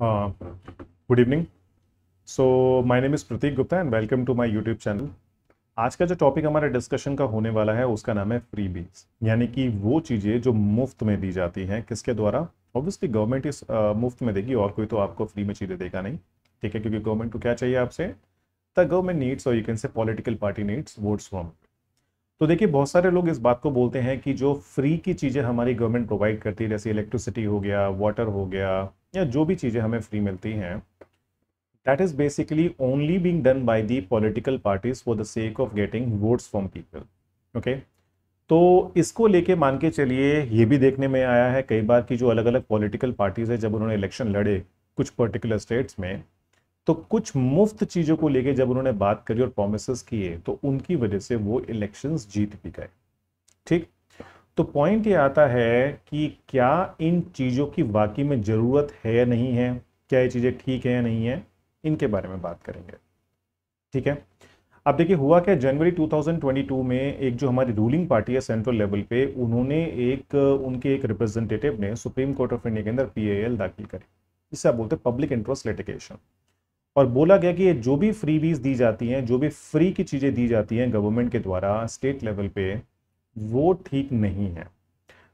Good evening so my name is Prateek Gupta and welcome to my YouTube channel आज का जो topic हमारे discussion का होने वाला है उसका नाम है फ्री बीज यानी कि वो चीज़ें जो मुफ्त में दी जाती हैं किसके द्वारा ऑब्वियसली गवर्नमेंट इस uh, मुफ्त में देगी और कोई तो आपको फ्री में चीज़ें देगा नहीं ठीक है क्योंकि गवर्नमेंट को क्या चाहिए आपसे द गवर्नमेंट नीड्स और you can say political party needs votes from तो देखिए बहुत सारे लोग इस बात को बोलते हैं कि जो फ्री की चीज़ें हमारी गवर्नमेंट प्रोवाइड करती है जैसे इलेक्ट्रिसिटी हो गया वाटर हो गया या जो भी चीज़ें हमें फ्री मिलती हैं that is basically only being done by the political parties for the sake of getting votes from people okay तो इसको लेके मान के चलिए ये भी देखने में आया है कई बार कि जो अलग अलग पॉलिटिकल पार्टीज़ है जब उन्होंने इलेक्शन लड़े कुछ पर्टिकुलर स्टेट्स में तो कुछ मुफ्त चीज़ों को लेके जब उन्होंने बात करी और प्रोमिस किए तो उनकी वजह से वो इलेक्शंस जीत भी गए ठीक तो पॉइंट ये आता है कि क्या इन चीज़ों की वाकई में ज़रूरत है या नहीं है क्या ये चीज़ें ठीक है या नहीं है इनके बारे में बात करेंगे ठीक है अब देखिए हुआ क्या जनवरी 2022 में एक जो हमारी रूलिंग पार्टी है सेंट्रल लेवल पे उन्होंने एक उनके एक रिप्रेजेंटेटिव ने सुप्रीम कोर्ट ऑफ इंडिया के अंदर पी दाखिल करी जिसे आप बोलते हैं पब्लिक इंटरेस्ट लिटिगेशन और बोला गया कि ये जो भी फ्रीबीज दी जाती हैं जो भी फ्री की चीज़ें दी जाती हैं गवर्नमेंट के द्वारा स्टेट लेवल पे वो ठीक नहीं है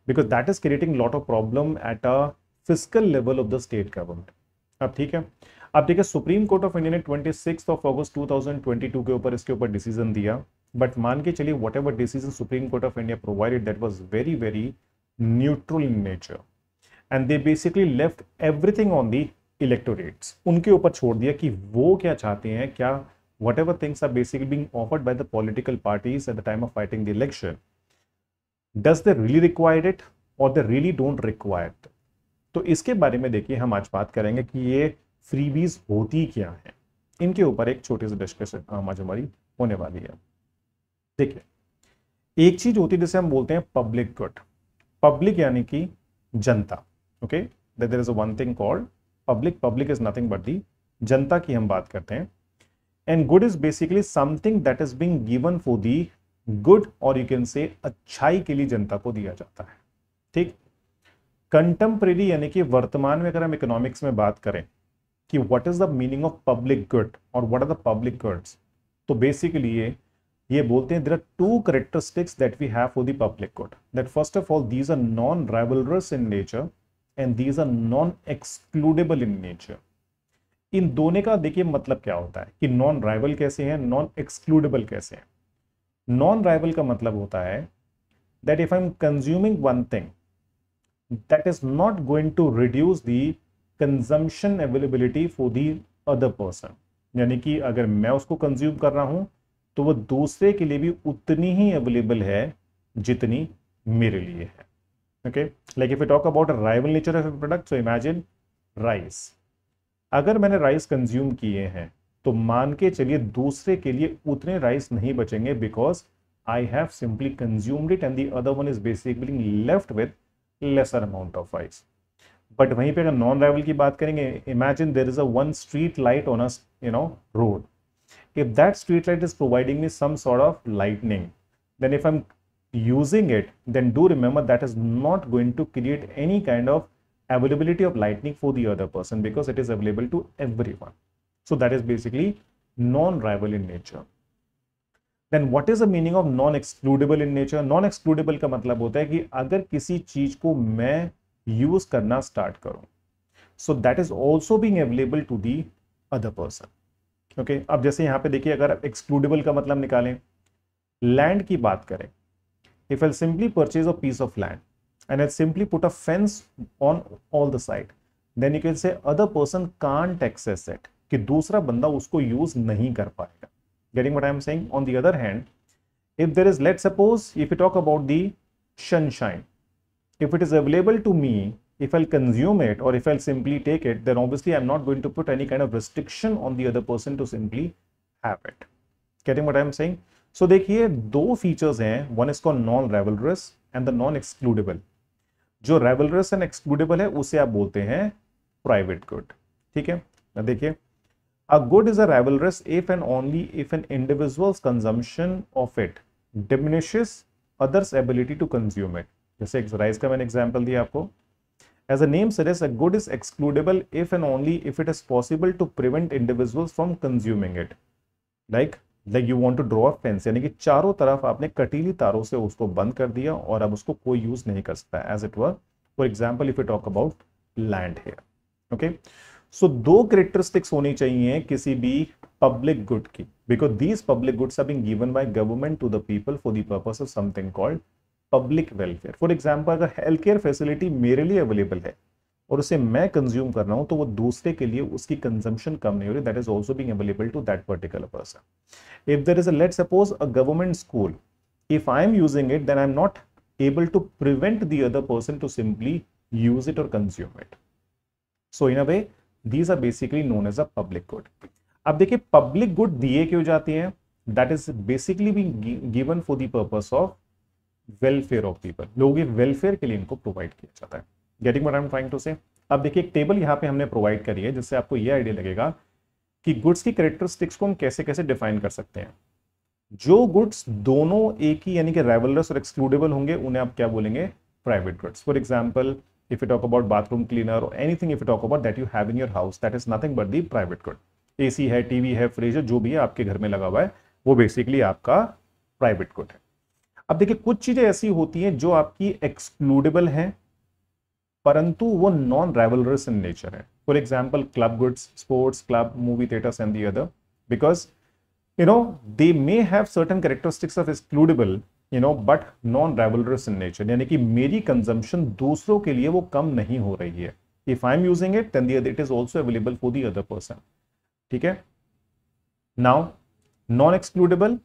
because that is creating lot of problem at a physical level of the state government अब ठीक है अब देखिए सुप्रीम कोर्ट ऑफ इंडिया ने twenty six of August two के ऊपर इसके ऊपर डिसीजन दिया बट मान के चलिए whatever decision supreme court of India provided that was very very neutral in nature and they basically left everything on the electorates उनके ऊपर छोड़ दिया कि वो क्या चाहते हैं क्या whatever things are basically being offered by the political parties at the time of fighting the election does they really required it और दे रियली डोंट रिक्वायर्ड तो इसके बारे में देखिए हम आज बात करेंगे कि ये फ्रीबीज होती क्या है इनके ऊपर एक छोटी सी डिस्कशन आज हमारी होने वाली है देखिए एक चीज होती है जिसे हम बोलते हैं पब्लिक गुड पब्लिक यानी कि जनता okay there is one thing called public public is nothing but the जनता की हम बात करते हैं and good is basically something that is being given for the good और यू कैन से अच्छाई के लिए जनता को दिया जाता है ठीक कंटेम्प्रेरी यानी कि वर्तमान में अगर हम इकोनॉमिक्स में बात करें कि what is the meaning of public good और what are the public goods तो बेसिकली ये ये बोलते हैं there are two characteristics that we have for the public good that first of all these are non rivalrous in nature and these are non excludable in nature इन दोनों का देखिए मतलब क्या होता है कि नॉन राइवल कैसे हैं नॉन एक्सक्लूडेबल कैसे हैं नॉन राइवल का मतलब होता है that if I am consuming one thing that is not going to reduce the consumption availability for the other person यानी कि अगर मैं उसको कंज्यूम कर रहा हूं तो वो दूसरे के लिए भी उतनी ही अवेलेबल है जितनी मेरे लिए है okay like if you talk about rival nature of product so imagine rice अगर मैंने राइस कंज्यूम किए हैं तो मान के चलिए दूसरे के लिए उतने राइस नहीं बचेंगे because I have simply consumed it and the other one is basically left with lesser amount of rice but वहीं पे अगर नॉन राइवल की बात करेंगे imagine there is a one street light on you know road if that street light is providing me some sort of lightning then if I am using it then do remember that is not going to create any kind of availability of lightning for the other person because it is available to every one So that is basically non-rival in nature. Then what is the meaning of non excludable in nature non excludable का मतलब होता है कि अगर किसी चीज को मैं यूज करना स्टार्ट करूं so that is also being available to the other person okay अब जैसे यहाँ पे देखिए अगर आप एक्सक्लूडेबल का मतलब निकालें लैंड की बात करें if I simply purchase a piece of land and I simply put a fence on all the side then you can say other person can't access it कि दूसरा बंदा उसको यूज नहीं कर पाएगा getting what I am saying on the other hand if there is let suppose if you talk about the sunshine if it is available to me if i'll consume it or if i'll simply take it then obviously i'm not going to put any kind of restriction on the other person to simply have it getting what i'm saying so देखिए दो features हैं one is called non rivalrous and the non excludable जो rivalrous and excludable है उसे आप बोलते हैं private good ठीक है देखिए A good is a rivalrous if and only if an individual's consumption of it diminishes others' ability to consume it. जैसे राइस का मैंने example diya aapko As a name suggests, a good is excludable if and only if it is possible to prevent individuals from consuming it. Like, like you want to draw a fence, yani ki charo taraf aapne katili तारों se usko band kar diya aur ab usko koi use nahi kar sakta as it were for example if we talk about land here okay so so, दो characteristics होनी चाहिए किसी भी public good की because these public goods are been given by government to the people for the purpose of something called public welfare for example अगर health care facility मेरे लिए available है और उसे मैं कंज्यूम कर रहा हूँ तो वो दूसरे के लिए उसकी कंजम्पशन कम नहीं हो रही that is also being available to that particular person if there is at suppose a government school if I am using it then I am not able to prevent the other person to simply use it और consume it so in a way these are basically known as a public good अब देखिए public good दिए क्यों जाते हैं that is basically be given for the purpose of welfare of people लोगों के welfare के लिए इनको प्रोवाइड किया जाता है getting what I am trying to say अब देखिए एक टेबल यहाँ पे हमने प्रोवाइड करी है जिससे आपको ये आइडिया लगेगा कि गुड्स की करेक्टरिस्टिक्स को हम कैसे कैसे डिफाइन कर सकते हैं जो गुड्स दोनों एक ही यानी कि रेवलरस और एक्सक्लूडेबल होंगे उन्हें आप क्या बोलेंगे private goods for example if you talk about bathroom cleaner or anything if you talk about that you have in your house that is nothing but the private good ac hai tv hai fridge jo bhi hai aapke ghar mein laga hua hai wo basically aapka private good hai ab dekhiye kuch cheeze aisi hoti hain jo aapki excludable hain हैं परंतु वो non rivalrous in nature है for example club goods sports club movie theatres and the other because you know they may have certain characteristics of excludable you know but non rivalrous in nature यानी कि मेरी consumption दूसरों के लिए वो कम नहीं हो रही है if I am using it then it is also available for the other person ठीक है now non excludable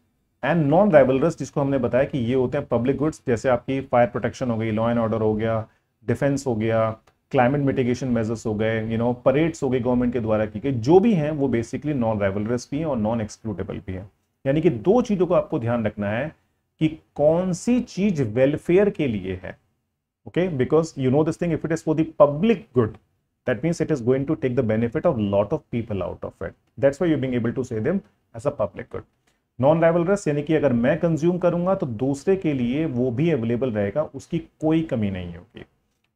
and non rivalrous जिसको हमने बताया कि ये होते हैं पब्लिक गुड्स जैसे आपकी फायर प्रोटेक्शन हो गई लॉ एंड ऑर्डर हो गया डिफेंस हो गया क्लाइमेट मिटिगेशन मेजर्स हो गए यू नो परेड्स हो गए गवर्नमेंट के द्वारा की गई जो भी हैं वो बेसिकली नॉन रेवलरस भी हैं और नॉन एक्सक्लूडेबल भी हैं यानी कि दो चीज़ों को आपको ध्यान रखना है कि कौन सी चीज वेलफेयर के लिए है okay because you know this thing if it is for the public good that means it is going to take the benefit of lot of people out of it that's why you being able to say them as a public good non rivalrous यानी कि अगर मैं consume करूंगा तो दूसरे के लिए वो भी अवेलेबल रहेगा उसकी कोई कमी नहीं होगी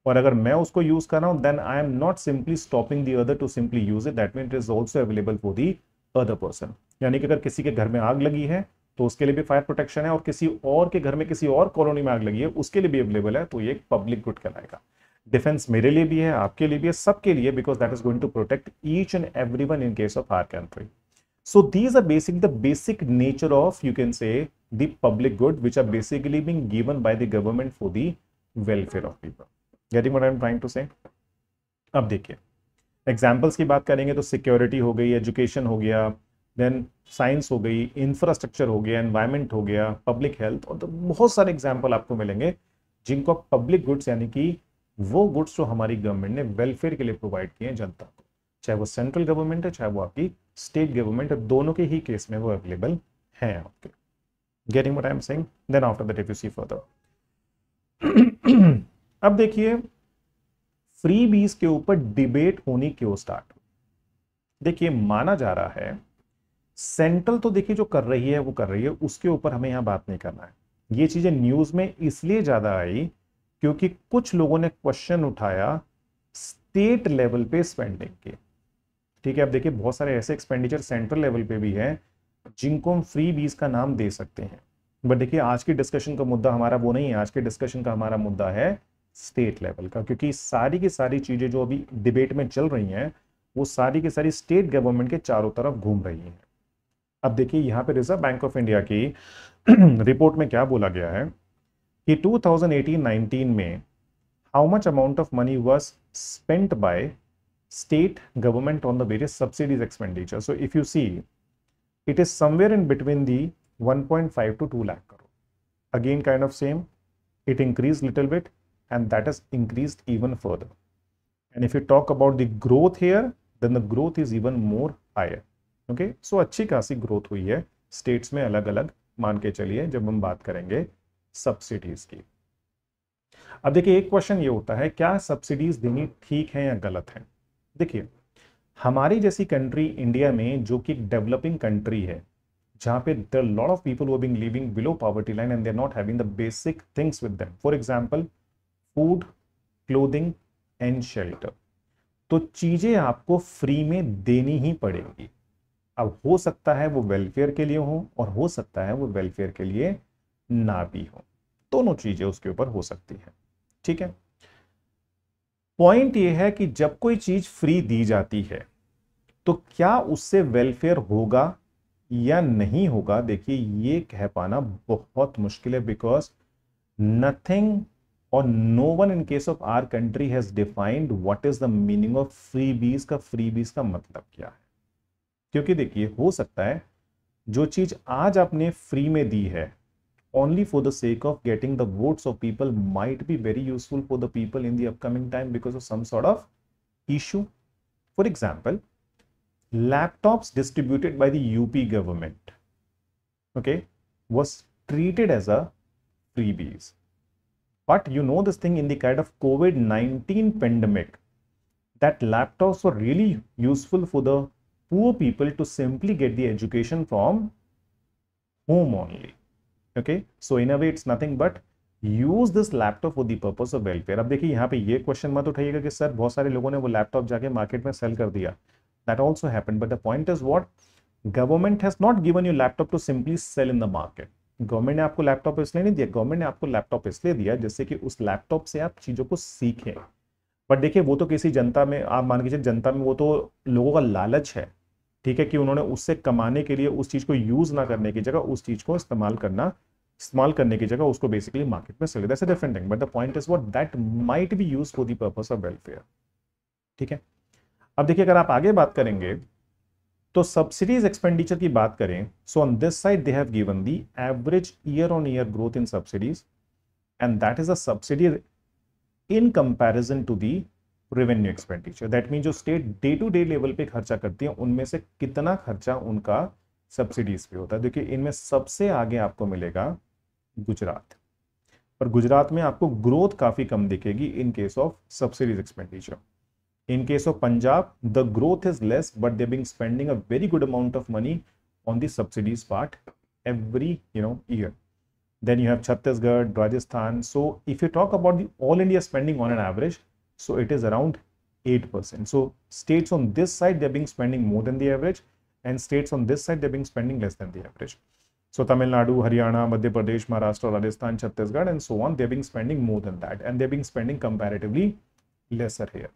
और अगर मैं उसको यूज कर रहा हूँ then I am not simply stopping the other to simply use it that mean it is also available for the other person यानी कि अगर किसी के घर में आग लगी है तो उसके लिए भी फायर प्रोटेक्शन है और किसी और के घर में किसी और कॉलोनी में आग लगी है उसके लिए भी अवेलेबल है तो ये एक पब्लिक गुड कहलाएगा डिफेंस मेरे लिए भी है आपके लिए भी है सबके लिए because that is going to protect each and every one in case of our country so these are basic the basic nature of you can say the public good which are basically being given by the government for for welfare of people people I am trying to say अब देखिए examples की बात करेंगे तो security हो गई education हो गया देन साइंस हो गई इंफ्रास्ट्रक्चर हो गया एनवायरमेंट हो गया पब्लिक हेल्थ और तो बहुत सारे एग्जाम्पल आपको मिलेंगे जिनको पब्लिक गुड्स यानी कि वो गुड्स जो हमारी गवर्नमेंट ने वेलफेयर के लिए प्रोवाइड किए हैं जनता को चाहे वो सेंट्रल गवर्नमेंट है चाहे वो आपकी स्टेट गवर्नमेंट है दोनों के ही केस में वो अवेलेबल हैं आपके getting what I am saying then after that if you see further अब देखिए फ्री बीज के ऊपर डिबेट होनी क्यों स्टार्ट देखिए माना जा रहा है सेंट्रल तो देखिए जो कर रही है वो कर रही है उसके ऊपर हमें यहाँ बात नहीं करना है ये चीज़ें न्यूज़ में इसलिए ज़्यादा आई क्योंकि कुछ लोगों ने क्वेश्चन उठाया स्टेट लेवल पे स्पेंडिंग के ठीक है अब देखिए बहुत सारे ऐसे एक्सपेंडिचर सेंट्रल लेवल पे भी है जिनको हम फ्री बीज का नाम दे सकते हैं बट देखिए आज की डिस्कशन का मुद्दा हमारा वो नहीं है आज के डिस्कशन का हमारा मुद्दा है स्टेट लेवल का क्योंकि सारी की सारी चीज़ें जो अभी डिबेट में चल रही हैं वो सारी की सारी स्टेट गवर्नमेंट के चारों तरफ घूम रही हैं अब देखिए यहाँ पे रिजर्व बैंक ऑफ इंडिया की रिपोर्ट में क्या बोला गया है कि 2018-19 में how much amount of money was spent by state government on the various subsidies expenditure so if you see it is somewhere in between the 1.5 point five to two lakh crore again kind of same it increase little bit and that is increase even further and if you talk about the growth here then the growth is even more higher okay so अच्छी खासी growth हुई है states में अलग अलग मान के चलिए जब हम बात करेंगे सब्सिडीज की अब देखिए एक क्वेश्चन ये होता है क्या सब्सिडीज देनी ठीक है या गलत है देखिए हमारी जैसी कंट्री इंडिया में जो कि डेवलपिंग कंट्री है जहां पे द लॉट ऑफ पीपल वो being living below poverty line and they're not having the basic things with them for example food clothing and shelter तो चीज़ें आपको फ्री में देनी ही पड़ेगी अब हो सकता है वो वेलफेयर के लिए हो और हो सकता है वो वेलफेयर के लिए ना भी हो दोनों चीजें उसके ऊपर हो सकती है ठीक है पॉइंट ये है कि जब कोई चीज फ्री दी जाती है तो क्या उससे वेलफेयर होगा या नहीं होगा देखिए ये कह पाना बहुत मुश्किल है बिकॉज नथिंग और no one in case of our country has defined what is the meaning of freebies का फ्री बीज का मतलब क्या है क्योंकि देखिए हो सकता है जो चीज आज आपने फ्री में दी है only for the sake of getting the vote of people might be very useful for the people in the time because of some of issue for example laptop distributed by the UP government okay was treated as a freebies but you know this thing in kind of covid nineteen pandemic that laptop for really useful for the poor people to simply get the education from home only okay so in a way it's nothing but use this laptop for the purpose of welfare अब देखिए यहाँ पे ये question मत उठाइएगा कि sir बहुत सारे लोगों ने वो लैपटॉप जाके मार्केट में सेल कर दिया that also happen but the point is what government has not given you laptop to simply sell in the market government ने आपको लैपटॉप इसलिए नहीं दिया गवर्नमेंट ने आपको लैपटॉप इसलिए दिया जिससे कि उस लैपटॉप से आप चीज़ों को सीखें बट देखिए वो तो किसी जनता में आप मान के जनता में वो तो लोगों का लालच है ठीक है कि उन्होंने उससे कमाने के लिए उस चीज़ को यूज़ ना करने की जगह उस चीज़ को इस्तेमाल करना इस्तेमाल करने की जगह उसको बेसिकली मार्केट में sell that's a different thing but the point is what that might be use for the purpose of welfare ठीक है अब देखिए अगर आप आगे बात करेंगे तो सब्सिडीज एक्सपेंडिचर की बात करें so on this side they have given the average year on year growth in subsidies and that is a subsidy in comparison to the revenue expenditure that mean जो state day to day level पे खर्चा करती है उनमें से कितना खर्चा उनका सब्सिडीज पे होता है देखिए इनमें सबसे आगे आपको मिलेगा गुजरात और गुजरात में आपको ग्रोथ काफ़ी कम दिखेगी in case of subsidies expenditure in case of Punjab the growth is less but they being spending a very good amount of money on the subsidies part every you know year then you have Chhattisgarh Rajasthan so if you talk about the all India spending on an average So it is around 8%. So states on this side, they are being spending more than the average and states on this side, they are being spending less than the average. So Tamil Nadu, Haryana, Madhya Pradesh, Maharashtra, Rajasthan, Chhattisgarh and so on, they are being spending more than that and they are being spending comparatively lesser here.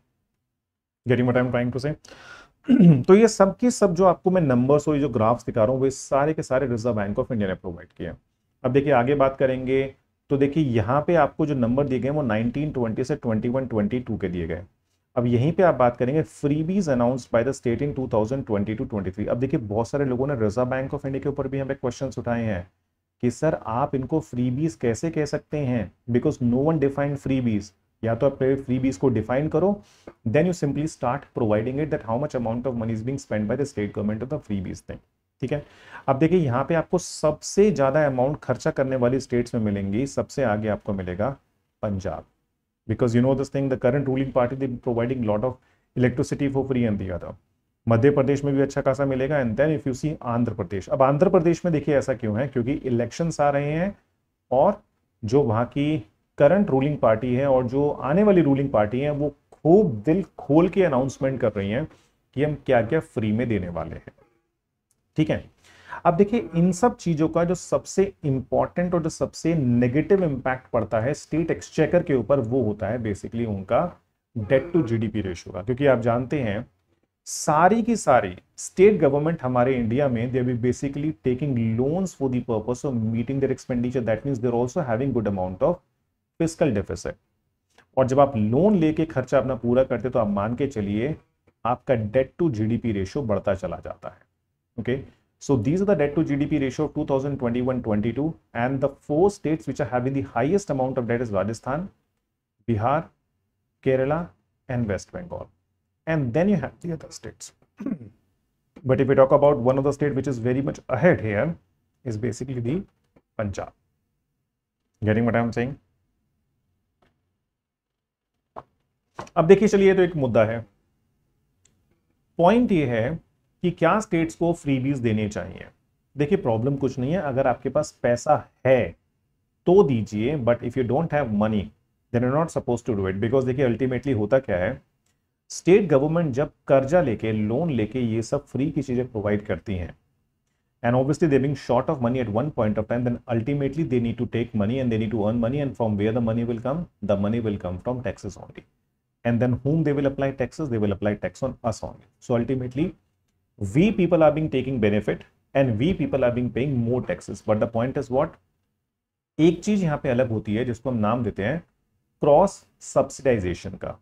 Getting what i am trying to say? तो ये सब की सब जो आपको मैं numbers और ये जो ग्राफ्स दिखा रहा हूँ वो सारे के सारे रिजर्व बैंक ऑफ इंडिया ने प्रोवाइड किए हैं अब देखिए आगे बात करेंगे तो देखिए यहाँ पे आपको जो नंबर दिए गए वो 1920 से 21, 22 के दिए गए अब यहीं पे आप बात करेंगे freebies announce by the state in 2022-23 अब देखिए बहुत सारे लोगों ने रिजर्व बैंक ऑफ इंडिया के ऊपर भी हमें क्वेश्चन उठाए हैं कि सर आप इनको फ्रीबीज कैसे कह सकते हैं because no one defined freebies या तो आप फ्री बीज को डिफाइन करो then you simply start providing it that how much amount of money is being spend by the state government of the freebies thing ठीक है अब देखिए यहाँ पे आपको सबसे ज़्यादा अमाउंट खर्चा करने वाली स्टेट्स में मिलेंगी सबसे आगे आपको मिलेगा Punjab because you know this thing the current ruling party they providing lot of electricity for free and दिया था मध्य प्रदेश में भी अच्छा खासा मिलेगा and then if you see Andhra Pradesh अब आंध्र प्रदेश में देखिए ऐसा क्यों है क्योंकि इलेक्शन आ रहे हैं और जो वहाँ की करंट रूलिंग पार्टी है और जो आने वाली रूलिंग पार्टी है वो खूब दिल खोल के अनाउंसमेंट कर रही हैं कि हम क्या क्या फ्री में देने वाले हैं ठीक है अब देखिए इन सब चीज़ों का जो सबसे इंपॉर्टेंट और जो सबसे नेगेटिव इंपैक्ट पड़ता है स्टेट एक्सचेकर के ऊपर वो होता है बेसिकली उनका डेट टू जीडीपी रेशियो का क्योंकि आप जानते हैं सारी की सारी स्टेट गवर्नमेंट हमारे इंडिया में they be basically taking loans for the purpose of meeting their expenditure that means they're also having good amount of physical deficit और जब आप लोन लेके खर्चा अपना पूरा करते तो आप मान के चलिए आपका डेट टू जीडीपी रेशियो बढ़ता चला जाता है okay so these are the debt to GDP ratio of 2021-22 and the four states which are having the highest amount of debt is Rajasthan, Bihar, Kerala and West Bengal. And then you have the other states. but if we talk about one of the state which is very much ahead here is basically the Punjab. Getting what i am saying? अब देखिए चलिए तो एक मुद्दा है point ये है कि क्या स्टेट्स को फ्रीबीज देने चाहिए देखिए प्रॉब्लम कुछ नहीं है अगर आपके पास पैसा है तो दीजिए but if you don't have money then are not suppose to do it because देखिए अल्टीमेटली होता क्या है स्टेट गवर्नमेंट जब कर्जा लेके लोन लेके ये सब फ्री की चीजें प्रोवाइड करती हैं and obviously they being short of money at one point of time then ultimately they need to take money and they need to earn money and from where the money will come the money will come from taxes only and then home they will apply taxes they will apply tax on us only so ultimately we people are being taking benefit and we people are being paying more taxes but the point is what एक चीज यहाँ पे अलग होती है जिसको हम नाम देते हैं क्रॉस सब्सिडाइजेशन का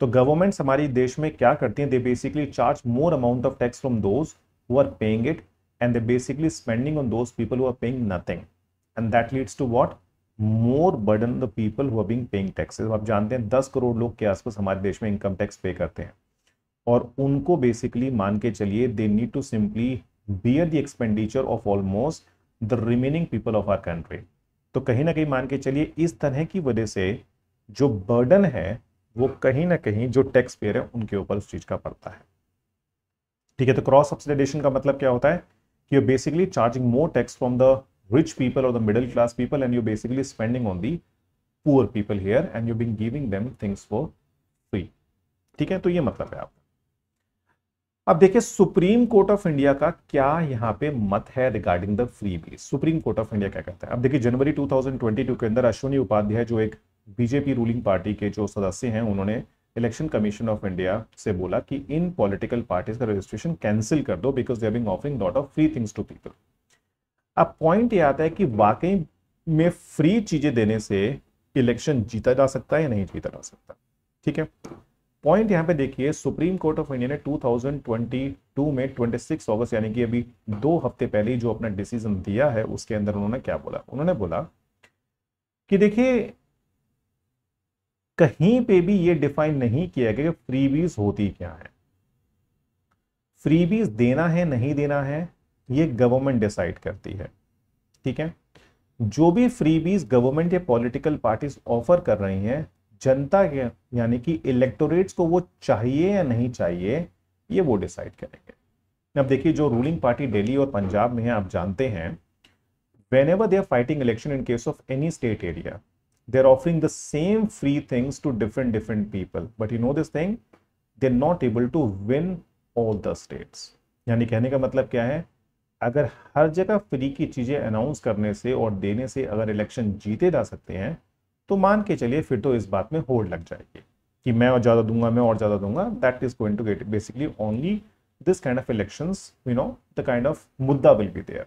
तो गवर्नमेंट हमारे देश में क्या करती है they basically charge more amount of tax from those who are paying it and they basically spending on those people who are paying nothing and that leads to what more burden the people who are being paying taxes आप जानते हैं दस करोड़ लोग के आसपास हमारे देश में इनकम टैक्स पे करते हैं और उनको बेसिकली मान के चलिए they need to simply bear the expenditure of almost the remaining people of our country तो कहीं ना कहीं मान के चलिए इस तरह की वजह से जो बर्डन है वो कहीं ना कहीं जो टैक्स पेयर है उनके ऊपर उस चीज का पड़ता है ठीक है तो क्रॉस सब्सिडाइजेशन का मतलब क्या होता है कि you basically charging more tax from the rich people और the middle class people and you basically spending on the poor people here and you been giving them things for free ठीक है तो ये मतलब है आपको अब देखिए सुप्रीम कोर्ट ऑफ इंडिया का क्या यहाँ पे मत है regarding the freebies supreme court of India क्या कहता है अब देखिए जनवरी 2022 के अंदर अश्विनी उपाध्याय जो एक बीजेपी रूलिंग पार्टी के जो सदस्य हैं उन्होंने इलेक्शन कमीशन ऑफ इंडिया से बोला कि इन पॉलिटिकल पार्टीज का रजिस्ट्रेशन कैंसिल कर दो because they being offering lot of free things to people अब पॉइंट ये आता है कि वाकई में फ्री चीजें देने से इलेक्शन जीता जा सकता है या नहीं जीता जा सकता ठीक है पॉइंट यहां पे देखिए सुप्रीम कोर्ट ऑफ इंडिया ने 2022 में 26 अगस्त यानी कि अभी दो हफ्ते पहले जो अपना डिसीजन दिया है उसके अंदर उन्होंने क्या बोला उन्होंने बोला कि देखिए कहीं पे भी ये डिफाइन नहीं किया गया कि फ्रीबीज होती क्या है फ्रीबीज देना है नहीं देना है ये गवर्नमेंट डिसाइड करती है ठीक है जो भी फ्रीबीज गवर्नमेंट या पॉलिटिकल पार्टीज ऑफर कर रही हैं जनता के यानी कि इलेक्टोरेट्स को वो चाहिए या नहीं चाहिए ये वो डिसाइड करेंगे अब देखिए जो रूलिंग पार्टी दिल्ली और पंजाब में है आप जानते हैं whenever they are fighting election in case of any state area they are offering the same free things to different different people but you know this thing they are not able to win all the states यानी कहने का मतलब क्या है अगर हर जगह free की चीज़ें अनाउंस करने से और देने से अगर इलेक्शन जीते जा सकते हैं तो मान के चलिए फिर तो इस बात में होड़ लग जाएगी कि मैं और ज़्यादा दूंगा मैं और ज़्यादा दूंगा that is going to get basically only this kind of election you know the kind of मुद्दा will be there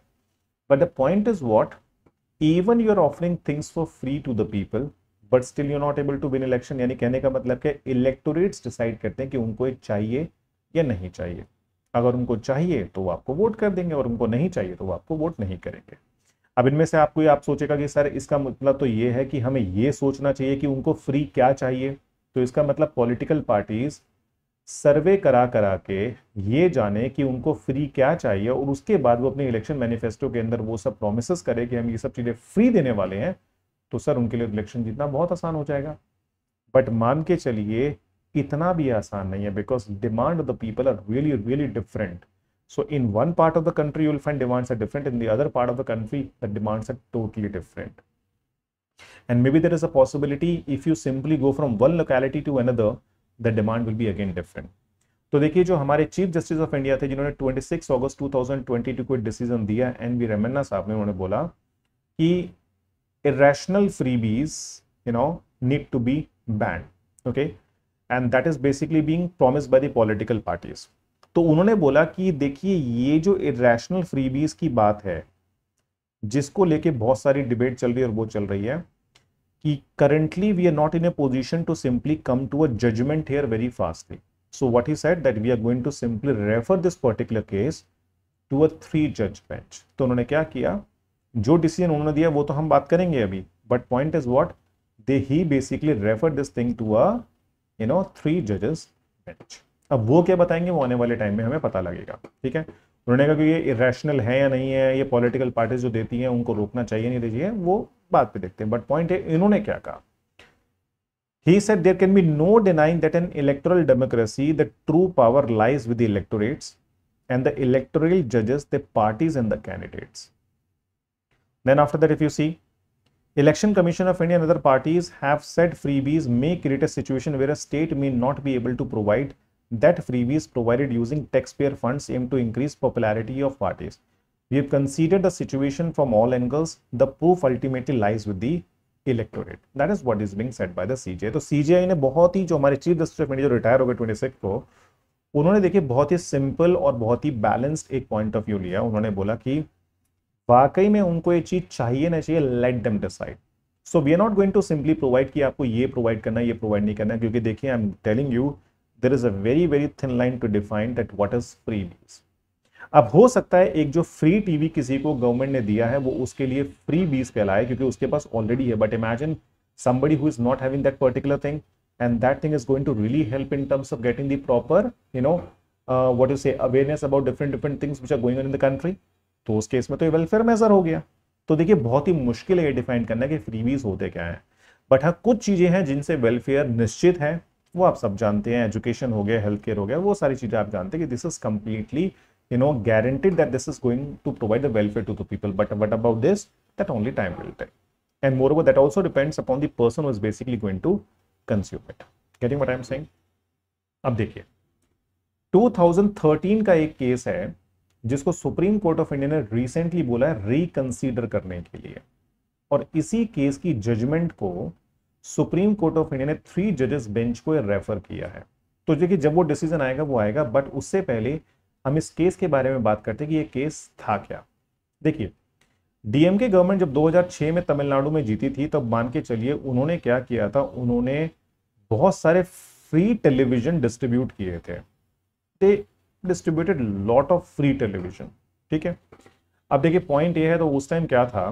but the point is what even you are offering things for free to the people but still you not able to win election यानी कहने का मतलब कि electorates decide करते हैं कि उनको एक चाहिए या नहीं चाहिए अगर उनको चाहिए तो वो आपको वोट कर देंगे और उनको नहीं चाहिए तो वो आपको वोट नहीं करेंगे अब इनमें से आपको आप सोचेगा कि सर इसका मतलब तो ये है कि हमें ये सोचना चाहिए कि उनको फ्री क्या चाहिए तो इसका मतलब पॉलिटिकल पार्टीज सर्वे करा करा के ये जाने कि उनको फ्री क्या चाहिए और उसके बाद वो अपने इलेक्शन मैनिफेस्टो के अंदर वो सब प्रोमिस करें कि हम ये सब चीज़ें फ्री देने वाले हैं तो सर उनके लिए इलेक्शन जीतना बहुत आसान हो जाएगा बट मान के चलिए इतना भी आसान नहीं है because demand of the people are really really different So in one part of the country, you will find demands are different. In the other part of the country, the demands are totally different. And maybe there is a possibility if you simply go from one locality to another, the demand will be again different. तो देखिए जो हमारे chief justice of India थे जिन्होंने 26 अगस्त 2022 को decision दिया N V Ramana साहब ने उन्होंने बोला कि irrational freebies you know need to be banned okay and that is basically being promised by the political parties तो उन्होंने बोला कि देखिए ये जो इेशनल फ्रीबीज की बात है जिसको लेके बहुत सारी डिबेट चल रही है और वो चल रही है कि currently we are not in a position to simply come to a judgement here very fastly so what he said that we are going to simply refer this particular case to a three जज bench तो उन्होंने क्या किया जो decision उन्होंने दिया वो तो हम बात करेंगे अभी but point is what they he basically refer this thing to a you know three जजेस बेंच अब वो क्या बताएंगे वो आने वाले टाइम में हमें पता लगेगा ठीक है उन्होंने कहा कि ये इेशनल है या नहीं है ये पॉलिटिकल पार्टीज जो देती हैं उनको रोकना चाहिए नहीं चाहिए वो बात पे देखते हैं बट पॉइंट है इन्होंने क्या कहा he said there can be no denying that an electoral democracy the true power lies with the electorates and the electoral जजेस the parties and the candidates then after that if you see election commission of india and other parties have said freebies may create a situation where a state may not be able to provide that freebies provided using taxpayer funds aim to increase popularity of artists. We have considered the situation from all angles. The proof ultimately lies with the electorate that is what is being said by the CJI तो CJI ने बहुत ही जो हमारे chief justice of India जो retire हो गए twenty six को उन्होंने देखिए बहुत ही सिंपल और बहुत ही बैलेंस्ड एक पॉइंट ऑफ व्यू लिया उन्होंने बोला कि वाकई में उनको ये चीज़ चाहिए ना चाहिए let them decide so we are not going to simply provide कि आपको ये प्रोवाइड करना ये प्रोवाइड नहीं करना क्योंकि देखिए I am telling you there is a very very thin line to define that what is freebies अब हो सकता है एक जो फ्री टीवी किसी को गवर्नमेंट ने दिया है वो उसके लिए फ्री बीज कहलाए क्योंकि उसके पास ऑलरेडी है but imagine somebody who is not having that particular thing and that thing is going to really help in terms of getting the proper you know uh, what you say awareness about different different things which are going on in the country तो उस case में तो ये welfare major हो गया तो देखिए बहुत ही मुश्किल है ये डिफाइन करना कि फ्रीवीज होते क्या है बट हाँ कुछ चीज़ें हैं जिनसे वेलफेयर निश्चित है वो आप सब जानते हैं एजुकेशन हो गया हेल्थ केयर हो गया वो सारी चीज़ें आप जानते हैं कि this is completely you know guaranteed that this is going to provide the welfare to the people but what about this that only time will take and more that also depends upon the person is basically going to consume it getting what I am saying अब देखिए 2013 का एक case है जिसको Supreme court of India ने recently बोला है reconsider करने के लिए और इसी केस की जजमेंट को सुप्रीम कोर्ट ऑफ इंडिया ने थ्री जजेस बेंच को रेफर किया है तो देखिए जब वो डिसीजन आएगा वो आएगा बट उससे पहले हम इस केस के बारे में बात करते हैं कि ये केस था क्या देखिए डीएमके गवर्नमेंट जब 2006 में तमिलनाडु में जीती थी तब मान के चलिए उन्होंने क्या किया था उन्होंने बहुत सारे फ्री टेलीविजन डिस्ट्रीब्यूट किए थे they distributed lot of free television ठीक है अब देखिए पॉइंट ये है तो उस टाइम क्या था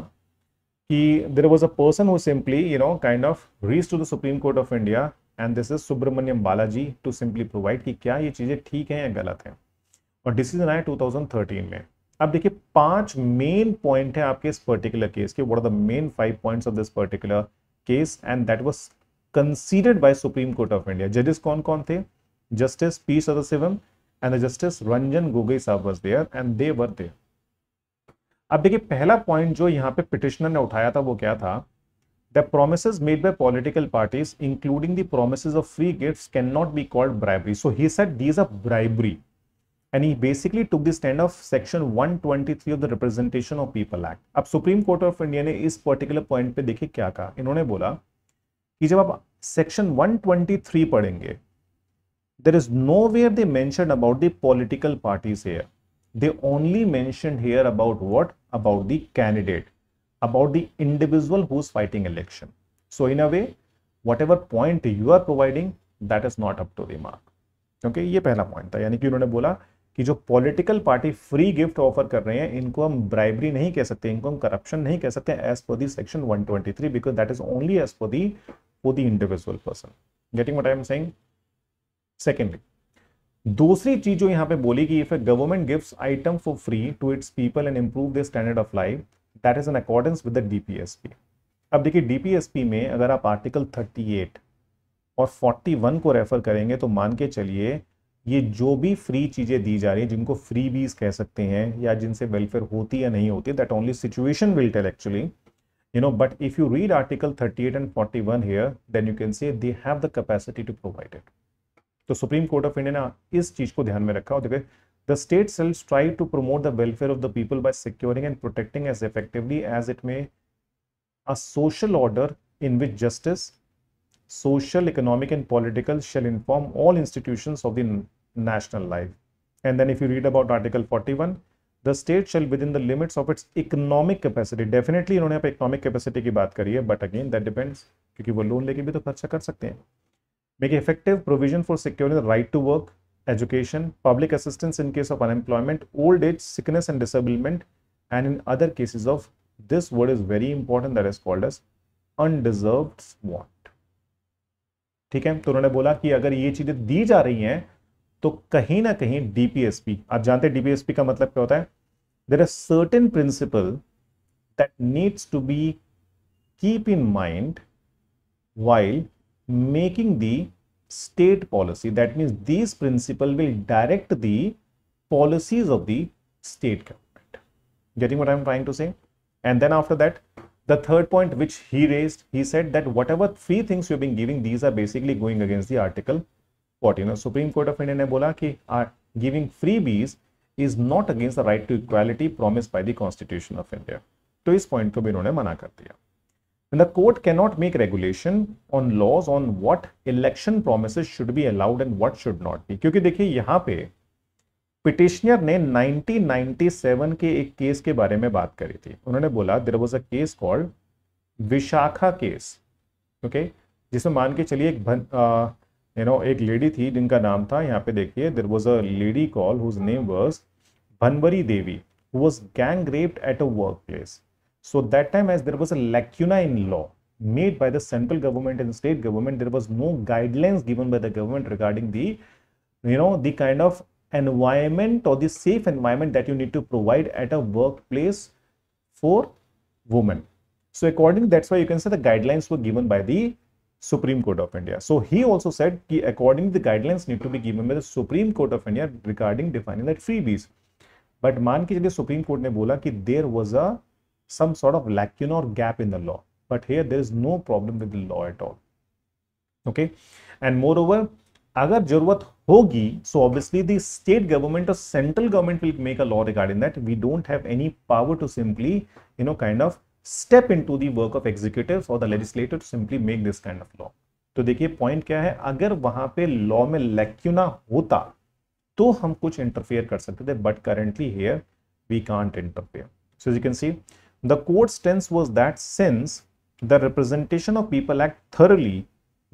he there was a person who simply you know kind of reached to the Supreme Court of India and this is Subramaniam Balaji to simply provide कि क्या ये चीज़ें ठीक हैं या गलत हैं और डिसीजन आया 2013 में अब देखिए पांच मेन पॉइंट है आपके इस पर्टिकुलर केस के what are the main five points of this particular case and that was considered by Supreme court of India जजेस कौन कौन थे justice P Sadasivam and justice Ranjan Gogoi साहब was there and they were there अब देखिए पहला point जो यहाँ पे पिटिशनर ने उठाया था वो क्या था the promise made by political parties including the promise of free gift can not be called bribery so he set these a bribery and he basically took the stand of section 123 of the representation of people act अब Supreme court of India ने इस particular point पे देखिए क्या कहा इन्होंने बोला कि जब आप सेक्शन 123 पढ़ेंगे there is nowhere they mention about the political parties here they only mentioned here about what about the candidate about the individual who's fighting election so in a way whatever point you are providing that is not up to the mark क्योंकि okay, ये पहला point था यानी कि उन्होंने बोला कि जो political party free gift offer कर रहे हैं इनको हम ब्राइबरी नहीं कह सकते इनको हम करप्शन नहीं कह सकते as per the section 123 because that is only as per the for the individual person getting what I am saying secondly दूसरी चीज जो यहाँ पे बोली कि if a government gives item for free to its people and improve the standard of life that is in accordance with the DPSP अब देखिए DPSP में अगर आप आर्टिकल 38 और 41 को रेफर करेंगे तो मान के चलिए ये जो भी फ्री चीज़ें दी जा रही है जिनको फ्री बीज कह सकते हैं या जिनसे वेलफेयर होती या नहीं होती that only situation will tell actually you know but if you read article 38 and 41 here then you can say they have the capacity to provide it तो सुप्रीम कोर्ट ऑफ इंडिया ने इस चीज को ध्यान में रखा और देखे the state shall try to promote the welfare of the people by securing and protecting as effectively as it may a social order in which justice social economic and political shall inform all institution of the national life and then if you read about article forty one the state shall within the limits of its economic capacity definitely इन्होंने economic capacity की बात करी है but again that depends क्योंकि वो loan लेके भी तो खर्चा कर सकते हैं make effective provision for securing the right to work, education, public assistance in case of unemployment, old age, sickness and disablement, and in other cases of this word is very important that is called as undeserved want. ठीक है तो उन्होंने बोला कि अगर ये चीजें दी जा रही हैं तो कहीं ना कहीं डीपीएसपी आप जानते हैं डीपीएसपी का मतलब क्या होता है there are certain principle that needs to be keep in mind while making the state policy. That means these principle will direct the policies of the state government. Getting what I'm trying to say? And then after that, the third point which he raised, he said that whatever three things you've been giving, these are basically going against the Article 14. The Supreme Court of India ने बोला are giving freebies is not against the right to equality promised by the Constitution of India. to इस point ko bhi इन्होंने मना कर दिया When the court cannot make regulation on laws on what election promises should be allowed and what should not be. क्योंकि देखिए यहाँ पे petitioner ने 1997 के एक केस के बारे में बात करी थी उन्होंने बोला there was a case called Vishaka case okay जिसमें मान के चलिए एक यू नो एक लेडी थी जिनका नाम था यहाँ पे देखिए there was a lady call whose name was Bhanwari Devi who was gang raped at a work place So that time as there was a lacuna in law made by the central government and state government, there was no guidelines given by the government regarding the, you know, the kind of environment or the safe environment that you need to provide at a workplace for women. So according, that's why you can say the guidelines were given by the Supreme Court of India. So he also said ki according the guidelines need to be given by the Supreme Court of India regarding defining that freebies. But man, के Supreme Court ne ने बोला there was a some sort of lacuna or gap in the law. But here there is no problem with the law at all. Okay. And moreover, अगर जरूरत होगी so obviously the state government और central government will make a law regarding that we don't have any power to simply you know kind of step into the work of executive और the legislative to simply make this kind of law तो देखिए point क्या है अगर वहां पे law में lacuna होता तो हम कुछ इंटरफेयर कर सकते थे but currently here we can't interfere so you can see The court's stance was that since the Representation of People Act thoroughly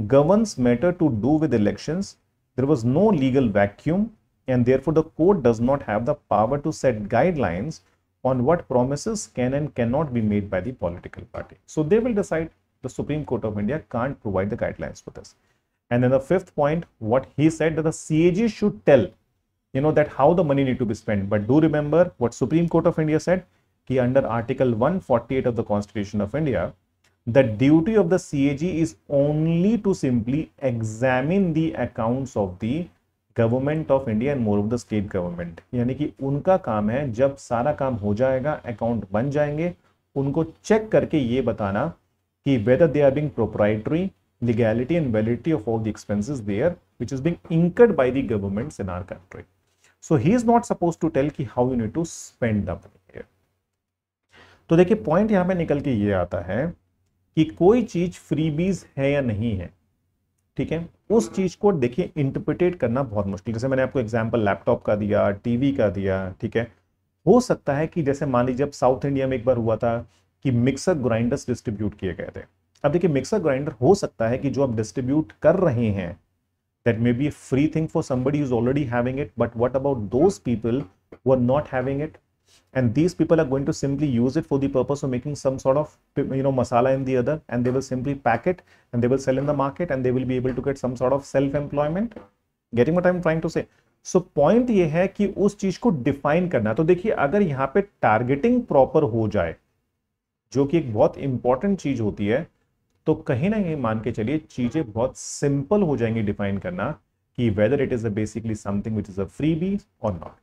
governs matter to do with elections, there was no legal vacuum and therefore the court does not have the power to set guidelines on what promises can and cannot be made by the political party. So they will decide the Supreme Court of India can't provide the guidelines for this. And then the fifth point, what he said that the CAG should tell, you know, that how the money need to be spent. But do remember what Supreme Court of India said, कि under article 148 of the Constitution of India the duty of the CAG is only to simply examine the accounts of the government of India and more of the state government यानी कि उनका काम है जब सारा काम हो जाएगा अकाउंट बन जाएंगे उनको चेक करके ये बताना कि whether they are being proprietary legality and validity of all the expenses there which is being incurred by the government in our country so he is not suppose to tell की how you need to spend the money तो देखिए point यहाँ पे निकल के ये आता है कि कोई चीज़ फ्रीबीज है या नहीं है ठीक है उस चीज़ को देखिए इंटरप्रिटेट करना बहुत मुश्किल जैसे मैंने आपको एग्जाम्पल लैपटॉप का दिया टीवी का दिया ठीक है हो सकता है कि जैसे मान लीजिए जब साउथ इंडिया में एक बार हुआ था कि मिक्सर ग्राइंडर्स डिस्ट्रीब्यूट किए गए थे अब देखिए मिक्सर ग्राइंडर हो सकता है कि जो आप डिस्ट्रीब्यूट कर रहे हैं that may be free thing for somebody is already having it but what about those people who are not having it and these people are going to simply use it for the purpose of making some sort of you know masala in the other and they will simply pack it and they will sell in the market and they will be able to get some sort of self-employment getting what I'm trying to say so so, point ये है कि उस चीज को define करना तो देखिए अगर यहाँ पे टारगेटिंग प्रॉपर हो जाए जो कि एक बहुत इंपॉर्टेंट चीज होती है तो कहीं ना कहीं मान के चलिए चीजें बहुत सिंपल हो जाएंगी डिफाइन करना कि whether it is a basically something which is a freebie और नॉट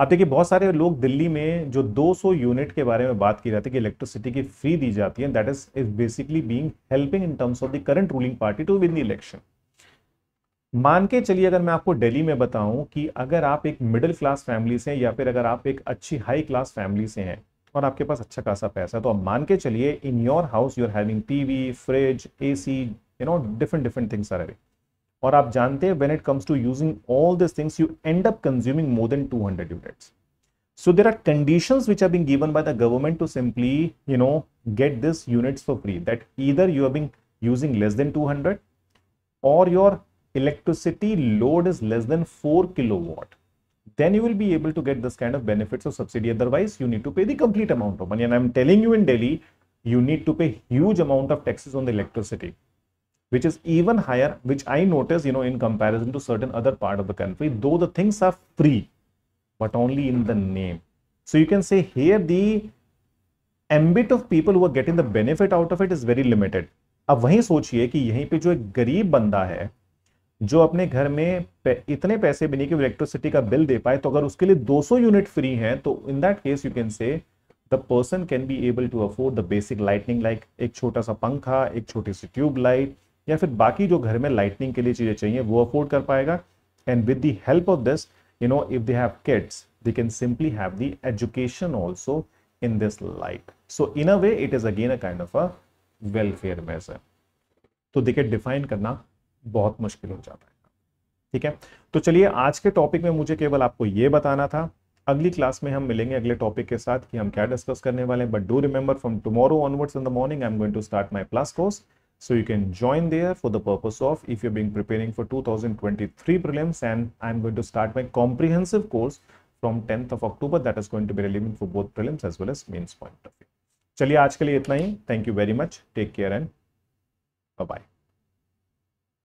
अब देखिए बहुत सारे लोग दिल्ली में जो 200 यूनिट के बारे में बात की जाती है कि इलेक्ट्रिसिटी की फ्री दी जाती है that is is basically being helping in terms of the current ruling party to win the election मान के चलिए अगर मैं आपको दिल्ली में बताऊं कि अगर आप एक मिडिल क्लास फैमिली से हैं या फिर अगर आप एक अच्छी हाई क्लास फैमिली से हैं और आपके पास अच्छा खासा पैसा है तो आप मान के चलिए in your house you are having TV fridge AC you know different different things are having Or आप जानते when it comes to using all these things, you end up consuming more than 200 units so there are conditions which are being given by the government to simply you know get these units for free that either you have been using less than 200 or your electricity load is less than 4 kilowatt then you will be able to get this kind of benefits of subsidy otherwise you need to pay the complete amount of money and i'm telling you in delhi you need to pay huge amount of taxes on the electricity which is even higher which I notice you know in comparison to certain other part of the country though the things are free, but only in the name. So you can say here the ambit of people हुआ getting the benefit out of it is very limited अब वही सोचिए कि यहीं पर जो एक गरीब बंदा है जो अपने घर में इतने पैसे भी नहीं कि इलेक्ट्रिसिटी का बिल दे पाए तो अगर उसके लिए 200 यूनिट फ्री हैं तो in that case you can say the person can be able to afford the basic lightning like एक छोटा सा पंखा एक छोटी सी ट्यूब लाइट या फिर बाकी जो घर में लाइटनिंग के लिए चीज़ें चाहिए वो अफोर्ड कर पाएगा and with the help of this you know if they have kids they can simply have the education also in this light so in a way it is again a kind of a welfare measure तो देखिए define करना बहुत मुश्किल हो जाता है ठीक है तो चलिए आज के टॉपिक में मुझे केवल आपको ये बताना था अगली क्लास में हम मिलेंगे अगले टॉपिक के साथ कि हम क्या डिस्कस करने वाले हैं but do remember from tomorrow onwards in the morning I am going to start my plus course So you can join there for the purpose of if you're being preparing for 2023 prelims and I'm going to start my comprehensive course from 10th of October that is going to be relevant for both prelims as well as mains point of view. aaj ke liye itna hi. Thank you very much. Take care and bye bye.